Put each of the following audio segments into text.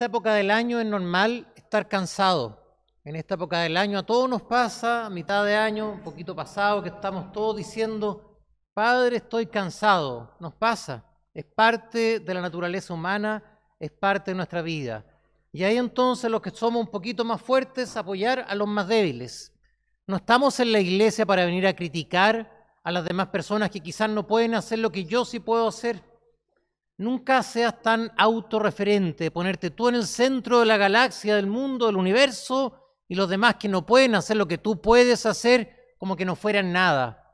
esta época del año es normal estar cansado. En esta época del año a todos nos pasa, a mitad de año, un poquito pasado, que estamos todos diciendo, Padre, estoy cansado. Nos pasa. Es parte de la naturaleza humana, es parte de nuestra vida. Y ahí entonces los que somos un poquito más fuertes, apoyar a los más débiles. No estamos en la iglesia para venir a criticar a las demás personas que quizás no pueden hacer lo que yo sí puedo hacer. Nunca seas tan autorreferente, ponerte tú en el centro de la galaxia, del mundo, del universo y los demás que no pueden hacer lo que tú puedes hacer como que no fueran nada.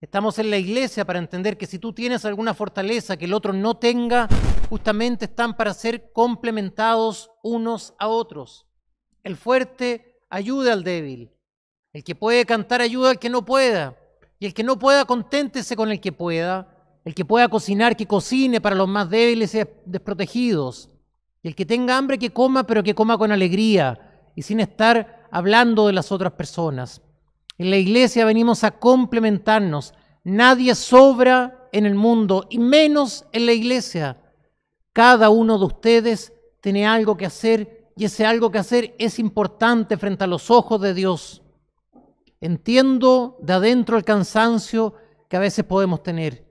Estamos en la iglesia para entender que si tú tienes alguna fortaleza que el otro no tenga, justamente están para ser complementados unos a otros. El fuerte ayuda al débil. El que puede cantar ayuda al que no pueda. Y el que no pueda, conténtese con el que pueda el que pueda cocinar, que cocine para los más débiles y desprotegidos. Y el que tenga hambre, que coma, pero que coma con alegría y sin estar hablando de las otras personas. En la iglesia venimos a complementarnos. Nadie sobra en el mundo y menos en la iglesia. Cada uno de ustedes tiene algo que hacer y ese algo que hacer es importante frente a los ojos de Dios. Entiendo de adentro el cansancio que a veces podemos tener.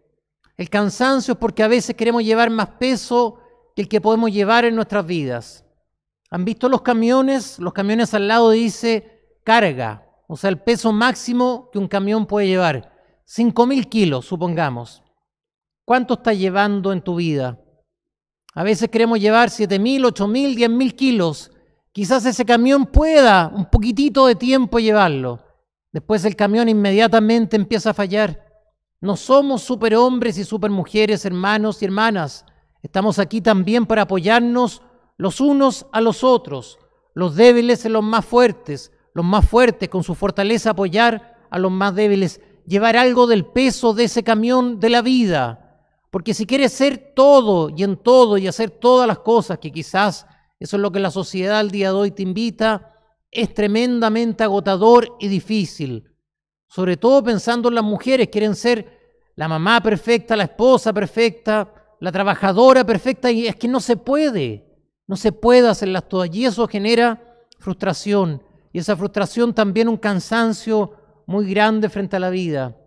El cansancio es porque a veces queremos llevar más peso que el que podemos llevar en nuestras vidas. ¿Han visto los camiones? Los camiones al lado dice carga, o sea, el peso máximo que un camión puede llevar. 5.000 kilos, supongamos. ¿Cuánto estás llevando en tu vida? A veces queremos llevar 7.000, 8.000, 10.000 kilos. Quizás ese camión pueda un poquitito de tiempo llevarlo. Después el camión inmediatamente empieza a fallar. No somos superhombres y supermujeres, hermanos y hermanas. Estamos aquí también para apoyarnos los unos a los otros, los débiles en los más fuertes, los más fuertes con su fortaleza apoyar a los más débiles, llevar algo del peso de ese camión de la vida. Porque si quieres ser todo y en todo y hacer todas las cosas, que quizás eso es lo que la sociedad al día de hoy te invita, es tremendamente agotador y difícil sobre todo pensando en las mujeres, quieren ser la mamá perfecta, la esposa perfecta, la trabajadora perfecta, y es que no se puede, no se puede hacerlas todas, y eso genera frustración, y esa frustración también un cansancio muy grande frente a la vida.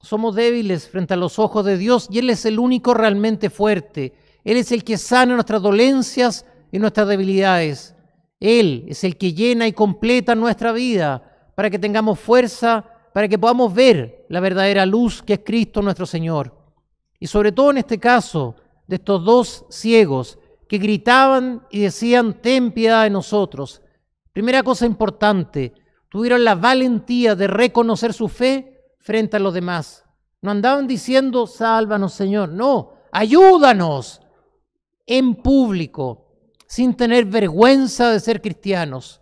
Somos débiles frente a los ojos de Dios y Él es el único realmente fuerte. Él es el que sana nuestras dolencias y nuestras debilidades. Él es el que llena y completa nuestra vida para que tengamos fuerza para que podamos ver la verdadera luz que es Cristo nuestro Señor. Y sobre todo en este caso de estos dos ciegos que gritaban y decían, ten piedad de nosotros. Primera cosa importante, tuvieron la valentía de reconocer su fe frente a los demás. No andaban diciendo, sálvanos Señor, no, ayúdanos en público, sin tener vergüenza de ser cristianos.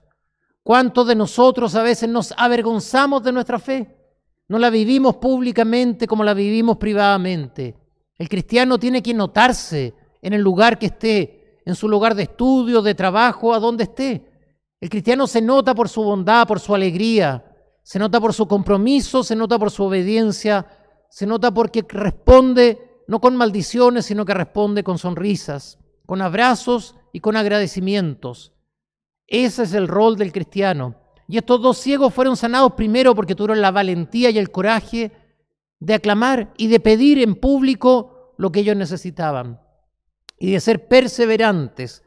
¿Cuántos de nosotros a veces nos avergonzamos de nuestra fe? No la vivimos públicamente como la vivimos privadamente. El cristiano tiene que notarse en el lugar que esté, en su lugar de estudio, de trabajo, a donde esté. El cristiano se nota por su bondad, por su alegría, se nota por su compromiso, se nota por su obediencia, se nota porque responde no con maldiciones, sino que responde con sonrisas, con abrazos y con agradecimientos. Ese es el rol del cristiano. Y estos dos ciegos fueron sanados primero porque tuvieron la valentía y el coraje de aclamar y de pedir en público lo que ellos necesitaban y de ser perseverantes.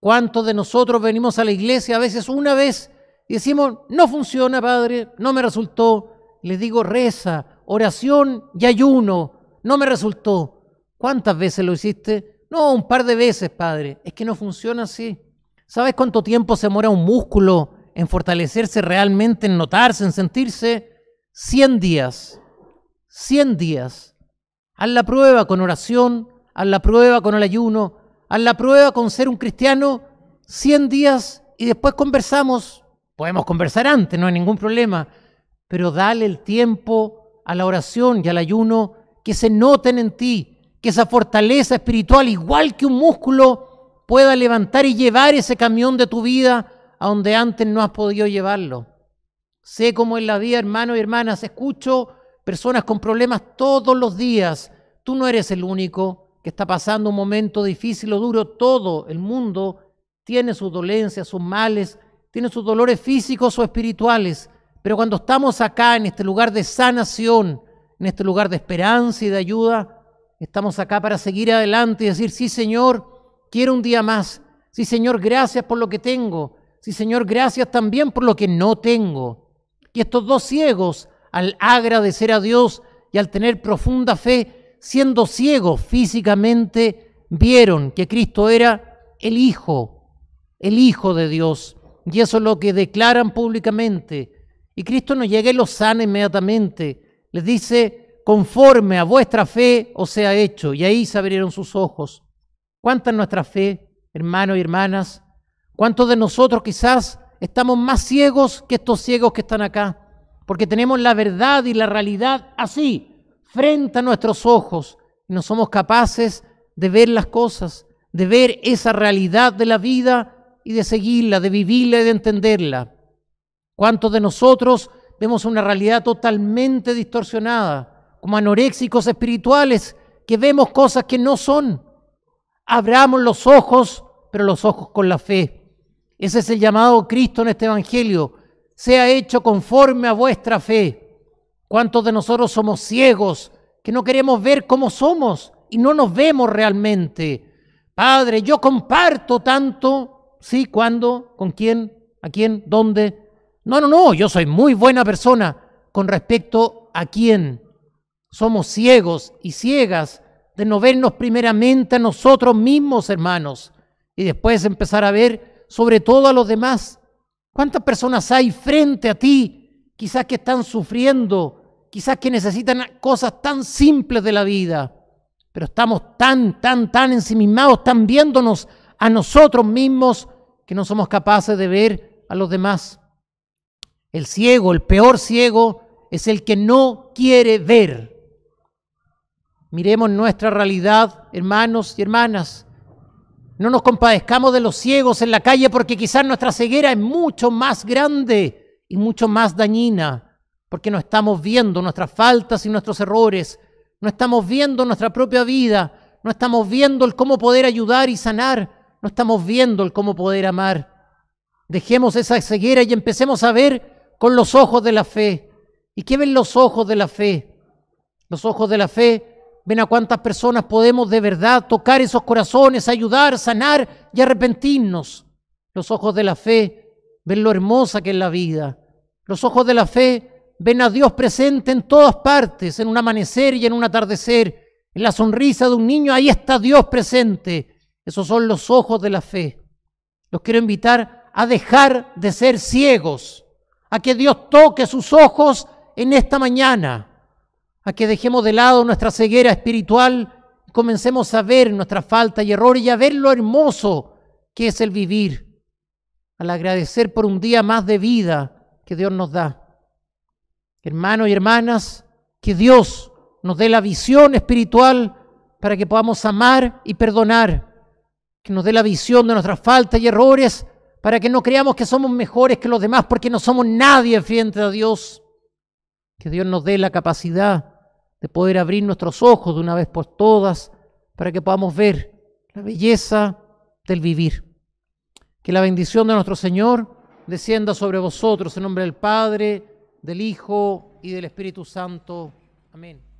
¿Cuántos de nosotros venimos a la iglesia a veces una vez y decimos, no funciona, Padre, no me resultó? Les digo, reza, oración y ayuno, no me resultó. ¿Cuántas veces lo hiciste? No, un par de veces, Padre. Es que no funciona así. ¿Sabes cuánto tiempo se muere un músculo en fortalecerse realmente, en notarse, en sentirse? 100 días. 100 días. Haz la prueba con oración, haz la prueba con el ayuno, haz la prueba con ser un cristiano 100 días y después conversamos. Podemos conversar antes, no hay ningún problema, pero dale el tiempo a la oración y al ayuno que se noten en ti, que esa fortaleza espiritual, igual que un músculo, pueda levantar y llevar ese camión de tu vida a donde antes no has podido llevarlo. Sé cómo en la vida, hermanos y hermanas. Escucho personas con problemas todos los días. Tú no eres el único que está pasando un momento difícil o duro. Todo el mundo tiene sus dolencias, sus males, tiene sus dolores físicos o espirituales. Pero cuando estamos acá en este lugar de sanación, en este lugar de esperanza y de ayuda, estamos acá para seguir adelante y decir, sí Señor, Quiero un día más. Sí, Señor, gracias por lo que tengo. Sí, Señor, gracias también por lo que no tengo. Y estos dos ciegos, al agradecer a Dios y al tener profunda fe, siendo ciegos físicamente, vieron que Cristo era el Hijo, el Hijo de Dios. Y eso es lo que declaran públicamente. Y Cristo no llega y los sana inmediatamente. Les dice, conforme a vuestra fe os sea hecho. Y ahí se abrieron sus ojos. ¿Cuánta es nuestra fe, hermanos y hermanas? ¿Cuántos de nosotros quizás estamos más ciegos que estos ciegos que están acá? Porque tenemos la verdad y la realidad así, frente a nuestros ojos, y no somos capaces de ver las cosas, de ver esa realidad de la vida y de seguirla, de vivirla y de entenderla. ¿Cuántos de nosotros vemos una realidad totalmente distorsionada, como anoréxicos espirituales que vemos cosas que no son, Abramos los ojos, pero los ojos con la fe. Ese es el llamado Cristo en este Evangelio. Sea hecho conforme a vuestra fe. ¿Cuántos de nosotros somos ciegos que no queremos ver cómo somos y no nos vemos realmente? Padre, yo comparto tanto. ¿Sí? ¿Cuándo? ¿Con quién? ¿A quién? ¿Dónde? No, no, no, yo soy muy buena persona con respecto a quién. Somos ciegos y ciegas de no vernos primeramente a nosotros mismos, hermanos, y después empezar a ver sobre todo a los demás. ¿Cuántas personas hay frente a ti, quizás que están sufriendo, quizás que necesitan cosas tan simples de la vida, pero estamos tan, tan, tan ensimismados, tan viéndonos a nosotros mismos que no somos capaces de ver a los demás? El ciego, el peor ciego, es el que no quiere ver. Miremos nuestra realidad, hermanos y hermanas. No nos compadezcamos de los ciegos en la calle porque quizás nuestra ceguera es mucho más grande y mucho más dañina, porque no estamos viendo nuestras faltas y nuestros errores, no estamos viendo nuestra propia vida, no estamos viendo el cómo poder ayudar y sanar, no estamos viendo el cómo poder amar. Dejemos esa ceguera y empecemos a ver con los ojos de la fe. ¿Y qué ven los ojos de la fe? Los ojos de la fe Ven a cuántas personas podemos de verdad tocar esos corazones, ayudar, sanar y arrepentirnos. Los ojos de la fe ven lo hermosa que es la vida. Los ojos de la fe ven a Dios presente en todas partes, en un amanecer y en un atardecer, en la sonrisa de un niño, ahí está Dios presente. Esos son los ojos de la fe. Los quiero invitar a dejar de ser ciegos, a que Dios toque sus ojos en esta mañana a que dejemos de lado nuestra ceguera espiritual y comencemos a ver nuestra falta y error y a ver lo hermoso que es el vivir, al agradecer por un día más de vida que Dios nos da. Hermanos y hermanas, que Dios nos dé la visión espiritual para que podamos amar y perdonar, que nos dé la visión de nuestras faltas y errores para que no creamos que somos mejores que los demás porque no somos nadie frente a Dios. Que Dios nos dé la capacidad de poder abrir nuestros ojos de una vez por todas para que podamos ver la belleza del vivir. Que la bendición de nuestro Señor descienda sobre vosotros en nombre del Padre, del Hijo y del Espíritu Santo. Amén.